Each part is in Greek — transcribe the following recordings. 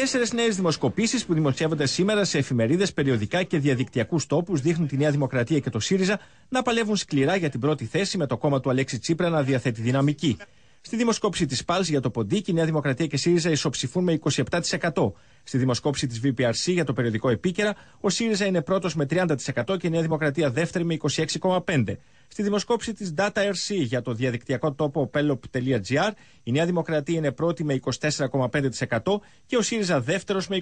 Τέσσερι νέες δημοσκοπήσεις που δημοσιεύονται σήμερα σε εφημερίδες, περιοδικά και διαδικτυακούς τόπους δείχνουν τη Νέα Δημοκρατία και το ΣΥΡΙΖΑ να παλεύουν σκληρά για την πρώτη θέση με το κόμμα του Αλέξη Τσίπρα να διαθέτει δυναμική. Στη δημοσκόπηση της ΠΑΛΣ για το Ποντίκι, η Νέα Δημοκρατία και ΣΥΡΙΖΑ ισοψηφούν με 27%. Στη δημοσκόπηση της VPRC για το περιοδικό Επίκαιρα, ο ΣΥΡΙΖΑ είναι πρώτος με 30% και η Νέα Δημοκρατία δεύτερη με 26,5%. Στη δημοσκόπηση της DataRC για το διαδικτυακό τόπο pelop.gr, η Νέα Δημοκρατία είναι πρώτη με 24,5% και ο ΣΥΡΙΖΑ δεύτερος με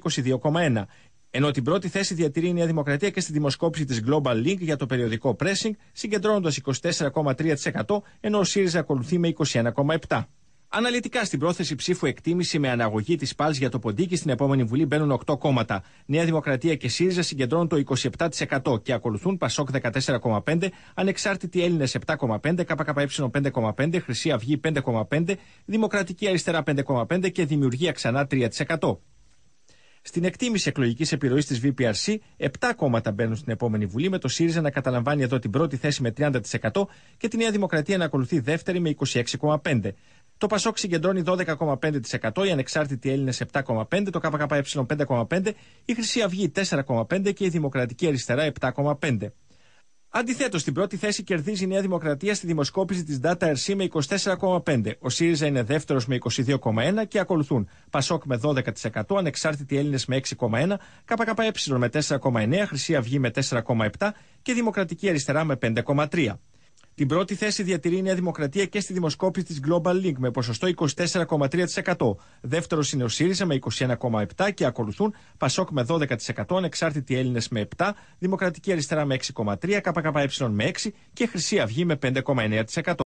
22,1%. Ενώ την πρώτη θέση διατηρεί η Νέα Δημοκρατία και στη δημοσκόπηση της Global Link για το περιοδικό Pressing, συγκεντρώνοντας 24,3%, ενώ ο ΣΥΡΙΖΑ ακολουθεί με 21,7%. Αναλυτικά στην πρόθεση ψήφου εκτίμηση με αναγωγή της ΠΑΛ για το ποντίκι στην επόμενη Βουλή μπαίνουν 8 κόμματα. Νέα Δημοκρατία και ΣΥΡΙΖΑ συγκεντρώνουν το 27% και ακολουθούν ΠΑΣΟΚ 14,5, Ανεξάρτητοι Έλληνες 7,5, ΚΚΕ 5,5, Χρυσή Αυγή 5,5, Δημοκρατική Αριστερά 5,5 και Δημιουργία ξανά 3%. Στην εκτίμηση εκλογικής επιρροής της VPRC, 7 κόμματα μπαίνουν στην επόμενη Βουλή, με το ΣΥΡΙΖΑ να καταλαμβάνει εδώ την πρώτη θέση με 30% και τη Νέα Δημοκρατία να ακολουθεί δεύτερη με 26,5%. Το Πασόκ συγκεντρώνει 12,5%, οι ανεξάρτητοι Έλληνες 7,5%, το ΚΚΕ 5,5%, η Χρυσή Αυγή 4,5% και η Δημοκρατική Αριστερά 7,5%. Αντιθέτως, στην πρώτη θέση κερδίζει η Νέα Δημοκρατία στη δημοσκόπηση της RC με 24,5. Ο ΣΥΡΙΖΑ είναι δεύτερος με 22,1 και ακολουθούν Πασόκ με 12%, Ανεξάρτητοι Έλληνες με 6,1, ΚΚΕ με 4,9, Χρυσή Αυγή με 4,7 και Δημοκρατική Αριστερά με 5,3. Την πρώτη θέση διατηρεί η Νέα Δημοκρατία και στη δημοσκόπηση της Global Link με ποσοστό 24,3%. Δεύτερο είναι ο ΣΥΡΙΖΑ με 21,7% και ακολουθούν Πασόκ με 12%, Ανεξάρτητοι Έλληνες με 7%, Δημοκρατική Αριστερά με 6,3%, ΚΚΕ με 6% και Χρυσή Αυγή με 5,9%.